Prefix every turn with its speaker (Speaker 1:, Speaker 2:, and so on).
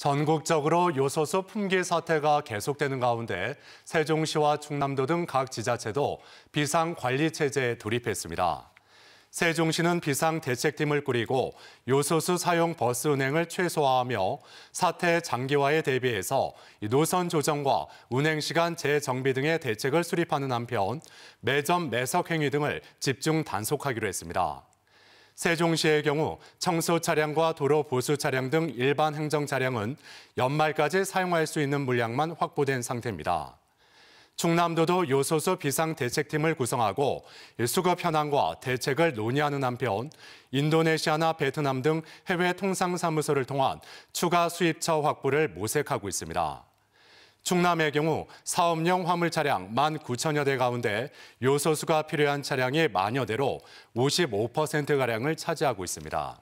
Speaker 1: 전국적으로 요소수 품귀 사태가 계속되는 가운데 세종시와 충남도 등 각 지자체도 비상관리체제에 돌입했습니다. 세종시는 비상대책팀을 꾸리고 요소수 사용 버스 운행을 최소화하며 사태 장기화에 대비해서 노선 조정과 운행시간 재정비 등의 대책을 수립하는 한편 매점 매석 행위 등을 집중 단속하기로 했습니다. 세종시의 경우 청소 차량과 도로 보수 차량 등 일반 행정 차량은 연말까지 사용할 수 있는 물량만 확보된 상태입니다. 충남도도 요소수 비상대책팀을 구성하고 수급 현황과 대책을 논의하는 한편 인도네시아나 베트남 등 해외 통상사무소를 통한 추가 수입처 확보를 모색하고 있습니다. 충남의 경우 사업용 화물 차량 1만 9천여 대 가운데 요소수가 필요한 차량이 만여 대로 55%가량을 차지하고 있습니다.